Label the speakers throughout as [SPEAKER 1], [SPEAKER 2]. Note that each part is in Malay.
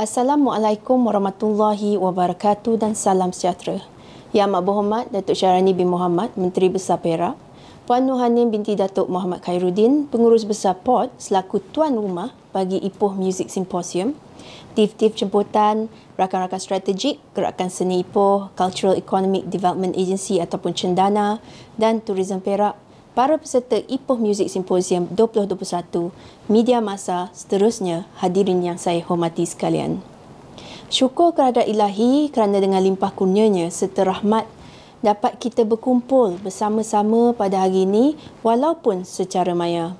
[SPEAKER 1] Assalamualaikum warahmatullahi wabarakatuh dan salam sejahtera. Yang amat berhormat Datuk Syarani bin Muhammad, Menteri Besar Perak, Puan Nuhanim binti Datuk Muhammad Khairuddin, Pengurus Besar Port, selaku Tuan Rumah bagi Ipoh Music Symposium, tif-tif jemputan, rakan-rakan strategik, gerakan seni Ipoh, Cultural Economic Development Agency ataupun Cendana dan Tourism Perak para peserta Ipoh e Music Symposium 2021, media masa seterusnya hadirin yang saya hormati sekalian. Syukur kerana ilahi kerana dengan limpah kurnianya serta rahmat dapat kita berkumpul bersama-sama pada hari ini walaupun secara maya.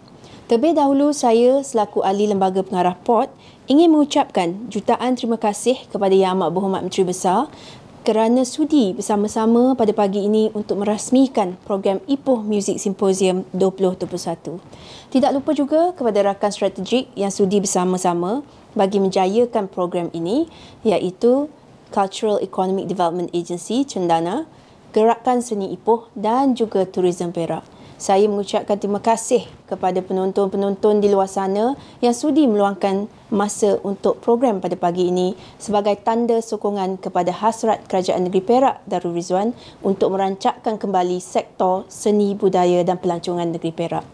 [SPEAKER 1] Terlebih dahulu saya selaku ahli lembaga pengarah POT ingin mengucapkan jutaan terima kasih kepada Yang Amat Berhormat Menteri Besar kerana sudi bersama-sama pada pagi ini untuk merasmikan program Ipoh Music Symposium 2021. Tidak lupa juga kepada rakan strategik yang sudi bersama-sama bagi menjayakan program ini iaitu Cultural Economic Development Agency Cendana, Gerakan Seni Ipoh dan juga Tourism Perak saya mengucapkan terima kasih kepada penonton-penonton di luar sana yang sudi meluangkan masa untuk program pada pagi ini sebagai tanda sokongan kepada hasrat Kerajaan Negeri Perak Darul Rizwan untuk merancakkan kembali sektor seni budaya dan pelancongan Negeri Perak.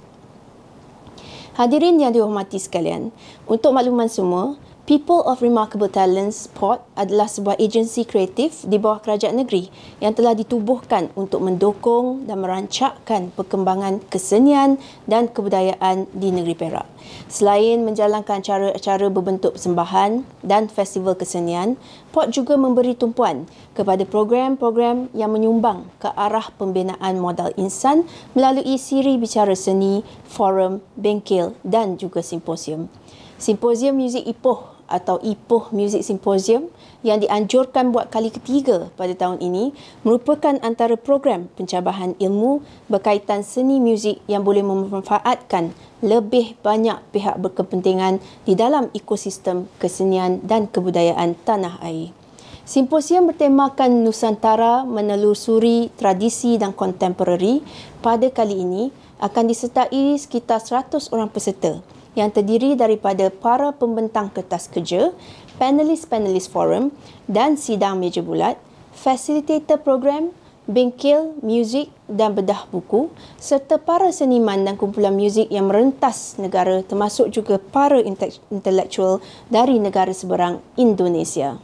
[SPEAKER 1] Hadirin yang dihormati sekalian, untuk makluman semua, People of Remarkable Talents Port adalah sebuah agensi kreatif di bawah kerajaan negeri yang telah ditubuhkan untuk mendukung dan merancakkan perkembangan kesenian dan kebudayaan di negeri Perak. Selain menjalankan acara-acara berbentuk persembahan dan festival kesenian, Port juga memberi tumpuan kepada program-program yang menyumbang ke arah pembinaan modal insan melalui siri bicara seni, forum, bengkel dan juga simposium. Simposium Muzik Ipoh atau IPOH Music Symposium yang dianjurkan buat kali ketiga pada tahun ini merupakan antara program pencabahan ilmu berkaitan seni muzik yang boleh memanfaatkan lebih banyak pihak berkepentingan di dalam ekosistem kesenian dan kebudayaan tanah air. Simposium bertemakan Nusantara menelusuri tradisi dan kontemporari pada kali ini akan disertai sekitar 100 orang peserta yang terdiri daripada para pembentang kertas kerja, panelis-panelis forum dan sidang meja bulat, fasilitator program, bengkel, muzik dan bedah buku serta para seniman dan kumpulan muzik yang merentas negara termasuk juga para intelektual dari negara seberang Indonesia.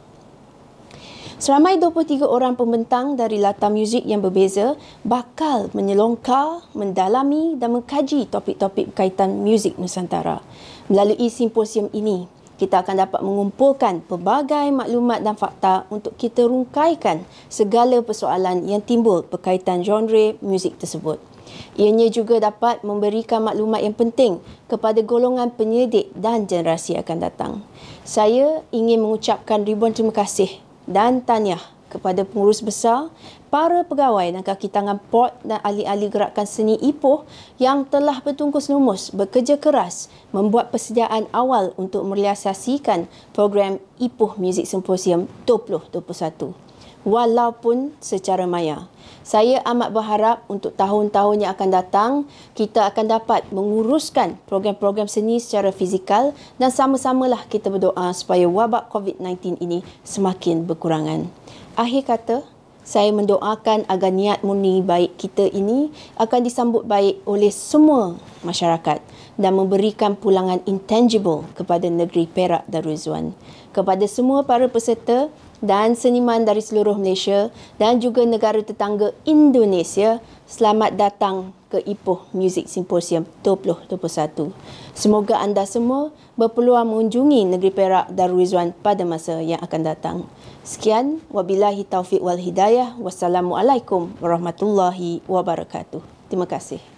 [SPEAKER 1] Seramai 23 orang pembentang dari latar muzik yang berbeza bakal menyelongkar, mendalami dan mengkaji topik-topik berkaitan muzik Nusantara. Melalui simposium ini, kita akan dapat mengumpulkan pelbagai maklumat dan fakta untuk kita rungkaikan segala persoalan yang timbul berkaitan genre muzik tersebut. Ianya juga dapat memberikan maklumat yang penting kepada golongan penyedik dan generasi akan datang. Saya ingin mengucapkan ribuan terima kasih dan tanya kepada pengurus besar, para pegawai dan kaki tangan port dan ahli-ahli gerakan seni Ipoh yang telah bertungkus lumus bekerja keras membuat persediaan awal untuk merealisasikan program Ipoh Music Symposium 2021 walaupun secara maya. Saya amat berharap untuk tahun-tahun yang akan datang, kita akan dapat menguruskan program-program seni secara fizikal dan sama-samalah kita berdoa supaya wabak COVID-19 ini semakin berkurangan. Akhir kata, saya mendoakan agar niat murni baik kita ini akan disambut baik oleh semua masyarakat dan memberikan pulangan intangible kepada negeri Perak Darul Zuan. Kepada semua para peserta, dan seniman dari seluruh Malaysia dan juga negara tetangga Indonesia, selamat datang ke Ipoh Music Symposium 2021. Semoga anda semua berpeluang mengunjungi Negeri Perak Darul Rizwan pada masa yang akan datang. Sekian, wabillahi taufik wal hidayah. Wassalamualaikum warahmatullahi wabarakatuh. Terima kasih.